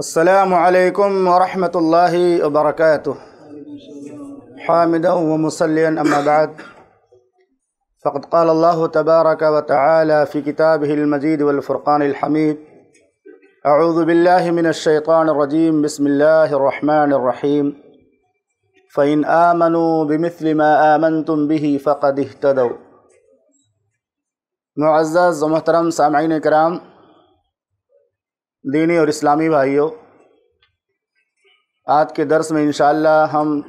السلام عليكم ورحمة الله وبركاته حامدا ومصليا أما بعد فقد قال الله تبارك وتعالى في كتابه المجيد والفرقان الحميد أعوذ بالله من الشيطان الرجيم بسم الله الرحمن الرحيم فإن آمنوا بمثل ما آمنتم به فقد اهتدوا معزز ومحترم سامعين الكرام دینی اور اسلامی بھائیوں آج کے درس میں انشاءاللہ ہم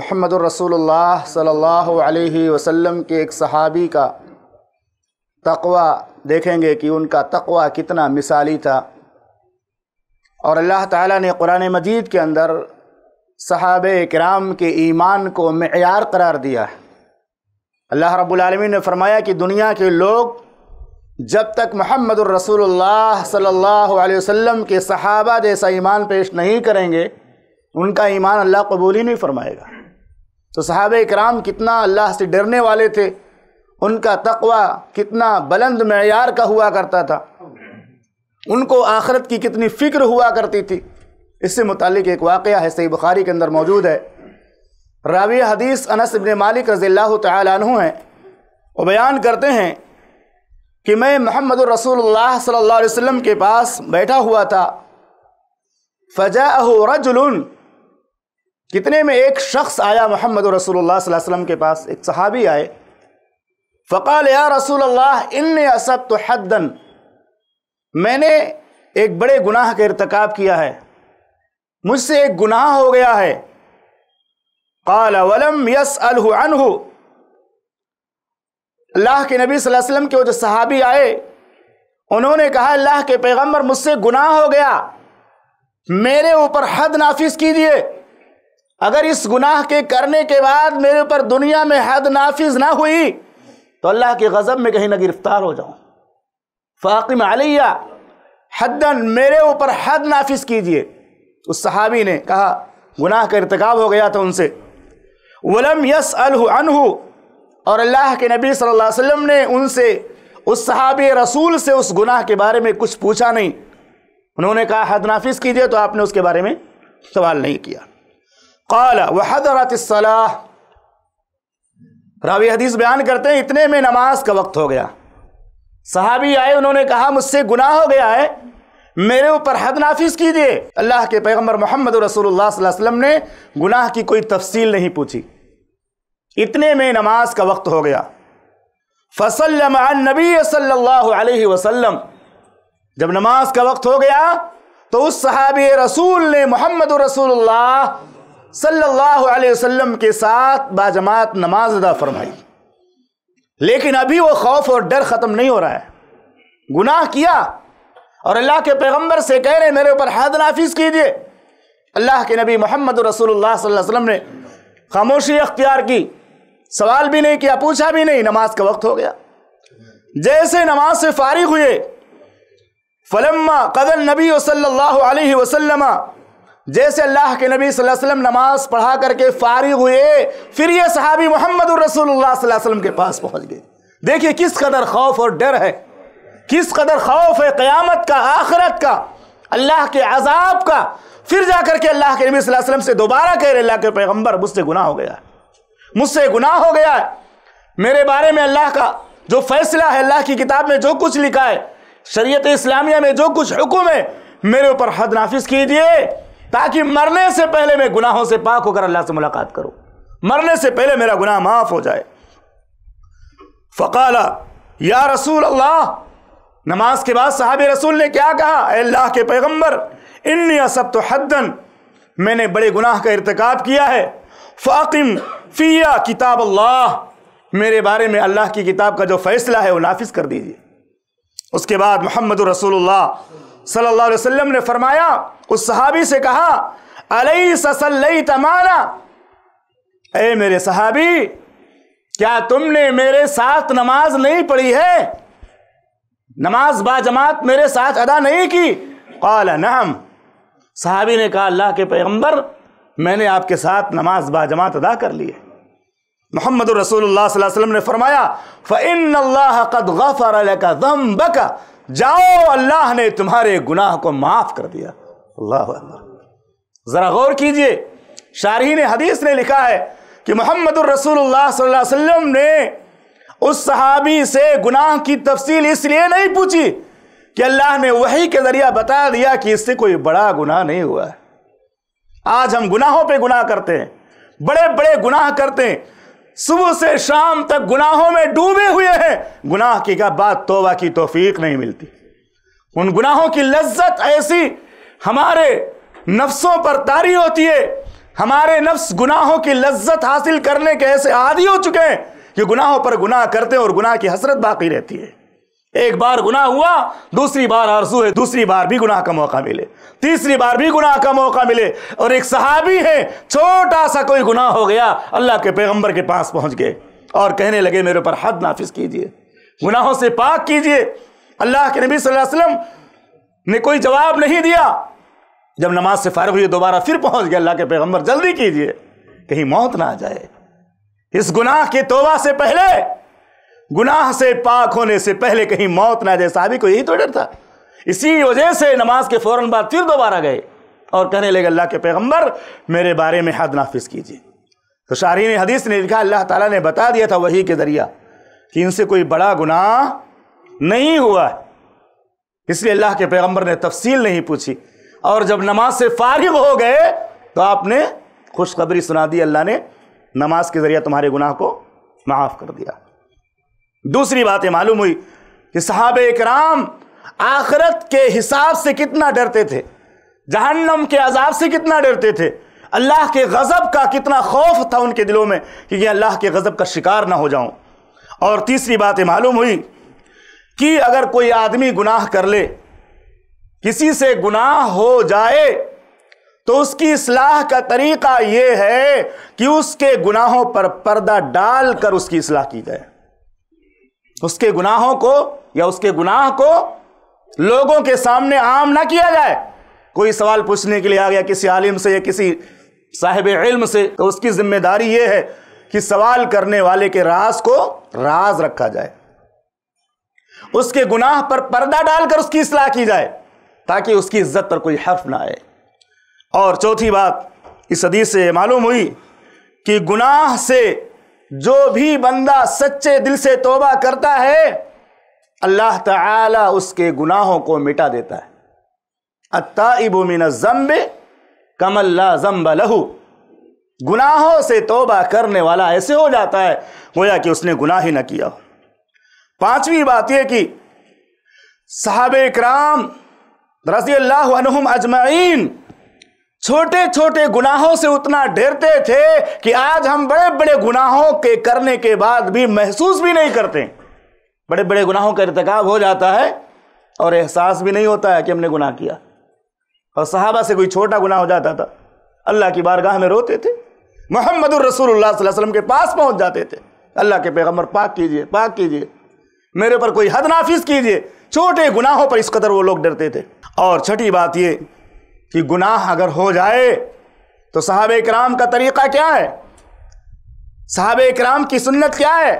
محمد الرسول اللہ صلی اللہ علیہ وسلم کے ایک صحابی کا تقوی دیکھیں گے کہ ان کا تقوی کتنا مثالی تھا اور اللہ تعالیٰ نے قرآن مجید کے اندر صحاب کرام کے ایمان کو معیار قرار دیا ہے اللہ رب العالمین نے فرمایا کہ دنیا کے لوگ جب تک محمد الرسول اللہ صلی اللہ علیہ وسلم کے صحابہ جیسا ایمان پیش نہیں کریں گے ان کا ایمان اللہ قبول ہی نہیں فرمائے گا تو صحابہ اکرام کتنا اللہ سے ڈرنے والے تھے ان کا تقوی کتنا بلند معیار کا ہوا کرتا تھا ان کو آخرت کی کتنی فکر ہوا کرتی تھی اس سے متعلق ایک واقعہ ہے صحیح بخاری کے اندر موجود ہے راوی حدیث انس ابن مالک رضی اللہ تعالیٰ عنہ ہیں وہ بیان کرتے ہیں کہ میں محمد الرسول اللہ صلی اللہ علیہ وسلم کے پاس بیٹھا ہوا تھا فجاءہ رجل کتنے میں ایک شخص آیا محمد الرسول اللہ صلی اللہ علیہ وسلم کے پاس ایک صحابی آئے فقال یا رسول اللہ انی اصبت حدن میں نے ایک بڑے گناہ کے ارتکاب کیا ہے مجھ سے ایک گناہ ہو گیا ہے قال ولم يسأله عنہ اللہ کے نبی صلی اللہ علیہ وسلم کے وہ جو صحابی آئے انہوں نے کہا اللہ کے پیغمبر مجھ سے گناہ ہو گیا میرے اوپر حد نافذ کیجیے اگر اس گناہ کے کرنے کے بعد میرے اوپر دنیا میں حد نافذ نہ ہوئی تو اللہ کے غضب میں کہیں نہ گرفتار ہو جاؤں فاقم علیہ حدن میرے اوپر حد نافذ کیجیے اس صحابی نے کہا گناہ کا ارتکاب ہو گیا تھا ان سے ولم یس عَنْهُ اور اللہ کے نبی صلی اللہ علیہ وسلم نے ان سے اس صحابی رسول سے اس گناہ کے بارے میں کچھ پوچھا نہیں انہوں نے کہا حد نافذ کیجئے تو آپ نے اس کے بارے میں سوال نہیں کیا قال وحضرت الصلاح راوی حدیث بیان کرتے ہیں اتنے میں نماز کا وقت ہو گیا صحابی آئے انہوں نے کہا مجھ سے گناہ ہو گیا ہے میرے اوپر حد نافذ کیجئے اللہ کے پیغمبر محمد رسول اللہ صلی اللہ علیہ وسلم نے گناہ کی کوئی تفصیل نہیں پوچھی اتنے میں نماز کا وقت ہو گیا فصل نبی صلی اللہ علیہ وسلم جب نماز کا وقت ہو گیا تو اس صحابی رسول نے محمد رسول اللہ صلی اللہ علیہ وسلم کے ساتھ باجماعت نماز ادا فرمائی لیکن ابھی وہ خوف اور ڈر ختم نہیں ہو رہا ہے گناہ کیا اور اللہ کے پیغمبر سے کہہ رہے میرے اوپر حد نافذ کیجیے اللہ کے نبی محمد رسول اللہ صلی اللہ علیہ وسلم نے خاموشی اختیار کی سوال بھی نہیں کیا پوچھا بھی نہیں نماز کا وقت ہو گیا جیسے نماز سے فارغ ہوئے فلما قدر نبی صلی اللہ علیہ وسلم جیسے اللہ کے نبی صلی اللہ علیہ وسلم نماز پڑھا کر کے فارغ ہوئے پھر یہ صحابی محمد الرسول اللہ صلی اللہ علیہ وسلم کے پاس پہنچ گئے دیکھیے کس قدر خوف اور ڈر ہے کس قدر خوف ہے قیامت کا آخرت کا اللہ کے عذاب کا پھر جا کر کے اللہ کے نبی صلی اللہ علیہ وسلم سے دوبارہ کہہ رہے اللہ کے پیغمبر مجھ سے گناہ ہو گیا ہے مجھ سے گناہ ہو گیا ہے میرے بارے میں اللہ کا جو فیصلہ ہے اللہ کی کتاب میں جو کچھ لکھا ہے شریعت اسلامیہ میں جو کچھ حکم ہے میرے اوپر حد نافذ کیجئے تاکہ مرنے سے پہلے میں گناہوں سے پاک ہو کر اللہ سے ملاقات کروں مرنے سے پہلے میرا گناہ معاف ہو جائے فقالا یا رسول اللہ نماز کے بعد صحابی رسول نے کیا کہا اے اللہ کے پیغمبر انی سب تو حدن میں نے بڑے گناہ کا ارتکاب کیا ہے فاقم فیا کتاب اللہ میرے بارے میں اللہ کی کتاب کا جو فیصلہ ہے وہ نافذ کر دیجیے اس کے بعد محمد رسول اللہ صلی اللہ علیہ وسلم نے فرمایا اس صحابی سے کہا علیہ تمالہ اے میرے صحابی کیا تم نے میرے ساتھ نماز نہیں پڑھی ہے نماز با جماعت میرے ساتھ ادا نہیں کی نعم صحابی نے کہا اللہ کے پیغمبر میں نے آپ کے ساتھ نماز با جماعت ادا کر لی ہے محمد الرسول اللہ صلی اللہ علیہ وسلم نے فرمایا فَإِنَّ اللَّهَ قَدْ غَفَرَ لَكَ ذَنْبَكَ جاؤ اللہ نے تمہارے گناہ کو معاف کر دیا اللہ ذرا غور کیجئے شارحین حدیث نے لکھا ہے کہ محمد الرسول اللہ صلی اللہ علیہ وسلم نے اس صحابی سے گناہ کی تفصیل اس لیے نہیں پوچھی کہ اللہ نے وحی کے ذریعہ بتا دیا کہ اس سے کوئی بڑا گناہ نہیں ہوا ہے آج ہم گناہوں پہ گناہ کرتے ہیں بڑے بڑے گناہ کرتے ہیں صبح سے شام تک گناہوں میں ڈوبے ہوئے ہیں گناہ کی کا بات توبہ کی توفیق نہیں ملتی ان گناہوں کی لذت ایسی ہمارے نفسوں پر تاری ہوتی ہے ہمارے نفس گناہوں کی لذت حاصل کرنے کے ایسے عادی ہو چکے ہیں کہ گناہوں پر گناہ کرتے ہیں اور گناہ کی حسرت باقی رہتی ہے ایک بار گناہ ہوا دوسری بار آرزو ہے دوسری بار بھی گناہ کا موقع ملے تیسری بار بھی گناہ کا موقع ملے اور ایک صحابی ہے چھوٹا سا کوئی گناہ ہو گیا اللہ کے پیغمبر کے پاس پہنچ گئے اور کہنے لگے میرے اوپر حد نافذ کیجئے گناہوں سے پاک کیجئے اللہ کے نبی صلی اللہ علیہ وسلم نے کوئی جواب نہیں دیا جب نماز سے فارغ ہوئی دوبارہ پھر پہنچ گئے اللہ کے پیغمبر جلدی کیجئے کہیں موت نہ آ جائے اس گناہ کے توبہ سے پہلے گناہ سے پاک ہونے سے پہلے کہیں موت نہ جائے صحابی کو یہی تو ڈر تھا اسی وجہ سے نماز کے فوراً بعد پھر دوبارہ گئے اور کہنے لگے اللہ کے پیغمبر میرے بارے میں حد نافذ کیجیے تو شارین حدیث نے لکھا اللہ تعالیٰ نے بتا دیا تھا وہی کے ذریعہ کہ ان سے کوئی بڑا گناہ نہیں ہوا اس لیے اللہ کے پیغمبر نے تفصیل نہیں پوچھی اور جب نماز سے فارغ ہو گئے تو آپ نے خوشخبری سنا دی اللہ نے نماز کے ذریعہ تمہارے گناہ کو معاف کر دیا دوسری باتیں معلوم ہوئی کہ صحابہ اکرام آخرت کے حساب سے کتنا ڈرتے تھے جہنم کے عذاب سے کتنا ڈرتے تھے اللہ کے غضب کا کتنا خوف تھا ان کے دلوں میں کہ یہ اللہ کے غضب کا شکار نہ ہو جاؤں اور تیسری باتیں معلوم ہوئی کہ اگر کوئی آدمی گناہ کر لے کسی سے گناہ ہو جائے تو اس کی اصلاح کا طریقہ یہ ہے کہ اس کے گناہوں پر پردہ ڈال کر اس کی اصلاح کی جائے اس کے گناہوں کو یا اس کے گناہ کو لوگوں کے سامنے عام نہ کیا جائے کوئی سوال پوچھنے کے لیے آ گیا کسی عالم سے یا کسی صاحب علم سے تو اس کی ذمہ داری یہ ہے کہ سوال کرنے والے کے راز کو راز رکھا جائے اس کے گناہ پر پردہ ڈال کر اس کی اصلاح کی جائے تاکہ اس کی عزت پر کوئی حرف نہ آئے اور چوتھی بات اس حدیث سے معلوم ہوئی کہ گناہ سے جو بھی بندہ سچے دل سے توبہ کرتا ہے اللہ تعالی اس کے گناہوں کو مٹا دیتا ہے التائب من الزمب کم اللہ زمب لہو گناہوں سے توبہ کرنے والا ایسے ہو جاتا ہے گویا کہ اس نے گناہ ہی نہ کیا ہو پانچویں بات یہ کہ صحابہ اکرام رضی اللہ عنہم اجمعین چھوٹے چھوٹے گناہوں سے اتنا ڈرتے تھے کہ آج ہم بڑے بڑے گناہوں کے کرنے کے بعد بھی محسوس بھی نہیں کرتے بڑے بڑے گناہوں کا ارتکاب ہو جاتا ہے اور احساس بھی نہیں ہوتا ہے کہ ہم نے گناہ کیا اور صحابہ سے کوئی چھوٹا گناہ ہو جاتا تھا اللہ کی بارگاہ میں روتے تھے محمد الرسول اللہ صلی اللہ علیہ وسلم کے پاس پہنچ جاتے تھے اللہ کے پیغمبر پاک کیجئے پاک کیجئے میرے پر کوئی حد نافذ کیجئے چھوٹے گناہوں پر اس قدر وہ لوگ ڈرتے تھے اور چھٹی بات یہ کہ گناہ اگر ہو جائے تو صحابہ اکرام کا طریقہ کیا ہے صحابہ اکرام کی سنت کیا ہے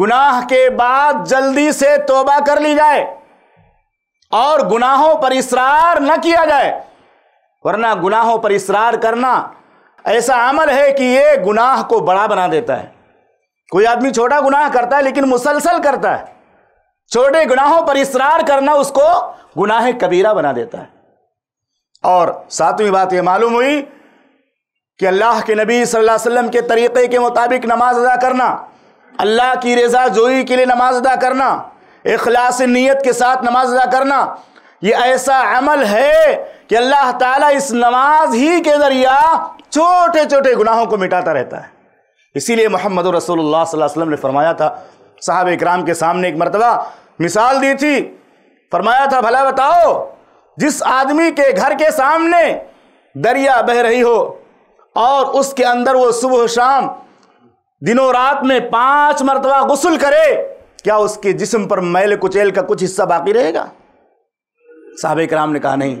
گناہ کے بعد جلدی سے توبہ کر لی جائے اور گناہوں پر اسرار نہ کیا جائے ورنہ گناہوں پر اسرار کرنا ایسا عمل ہے کہ یہ گناہ کو بڑا بنا دیتا ہے کوئی آدمی چھوٹا گناہ کرتا ہے لیکن مسلسل کرتا ہے چھوٹے گناہوں پر اسرار کرنا اس کو گناہ کبیرہ بنا دیتا ہے اور ساتویں بات یہ معلوم ہوئی کہ اللہ کے نبی صلی اللہ علیہ وسلم کے طریقے کے مطابق نماز ادا کرنا اللہ کی رضا جوئی کے لیے نماز ادا کرنا اخلاص نیت کے ساتھ نماز ادا کرنا یہ ایسا عمل ہے کہ اللہ تعالیٰ اس نماز ہی کے ذریعہ چھوٹے چھوٹے گناہوں کو مٹاتا رہتا ہے اسی لیے محمد رسول اللہ صلی اللہ علیہ وسلم نے فرمایا تھا صحابہ اکرام کے سامنے ایک مرتبہ مثال دی تھی فرمایا تھا بھلا بتاؤ جس آدمی کے گھر کے سامنے دریا بہ رہی ہو اور اس کے اندر وہ صبح و شام و رات میں پانچ مرتبہ غسل کرے کیا اس کے جسم پر میل کچیل کا کچھ حصہ باقی رہے گا صحابہ اکرام نے کہا نہیں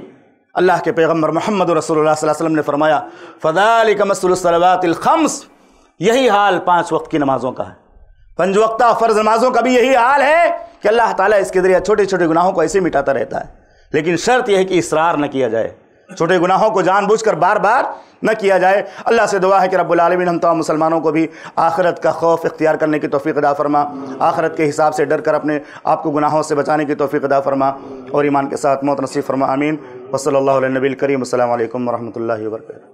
اللہ کے پیغمبر محمد رسول اللہ صلی اللہ علیہ وسلم نے فرمایا فَذَلِكَ مَسْلُ السلّات الخمس یہی حال پانچ وقت کی نمازوں کا ہے پنج وقتہ فرض نمازوں کا بھی یہی حال ہے کہ اللہ تعالیٰ اس کے ذریعہ چھوٹے چھوٹے گناہوں کو ایسے مٹاتا رہتا ہے لیکن شرط یہ ہے کہ اصرار نہ کیا جائے چھوٹے گناہوں کو جان بوجھ کر بار بار نہ کیا جائے اللہ سے دعا ہے کہ رب العالمین ہم تمام مسلمانوں کو بھی آخرت کا خوف اختیار کرنے کی توفیق ادا فرما آخرت کے حساب سے ڈر کر اپنے آپ کو گناہوں سے بچانے کی توفیق ادا فرما اور ایمان کے ساتھ موت نصیب فرما امین وصلی اللہ علیہ نبی کریم السلام علیکم ورحمۃ اللہ وبرکاتہ